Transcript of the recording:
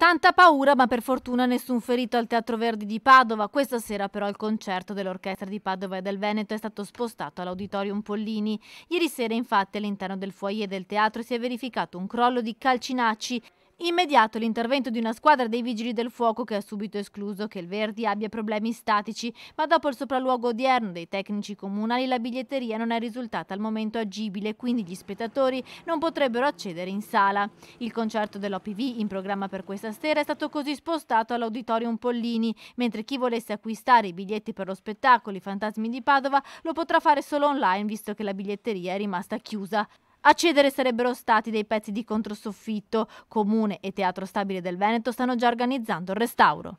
Tanta paura, ma per fortuna nessun ferito al Teatro Verdi di Padova. Questa sera però il concerto dell'Orchestra di Padova e del Veneto è stato spostato all'Auditorium Pollini. Ieri sera infatti all'interno del foyer del teatro si è verificato un crollo di calcinacci Immediato l'intervento di una squadra dei vigili del fuoco che ha subito escluso che il Verdi abbia problemi statici, ma dopo il sopralluogo odierno dei tecnici comunali la biglietteria non è risultata al momento agibile, quindi gli spettatori non potrebbero accedere in sala. Il concerto dell'OPV in programma per questa sera è stato così spostato all'Auditorium Pollini, mentre chi volesse acquistare i biglietti per lo spettacolo I Fantasmi di Padova lo potrà fare solo online visto che la biglietteria è rimasta chiusa. A cedere sarebbero stati dei pezzi di controsoffitto. Comune e Teatro Stabile del Veneto stanno già organizzando il restauro.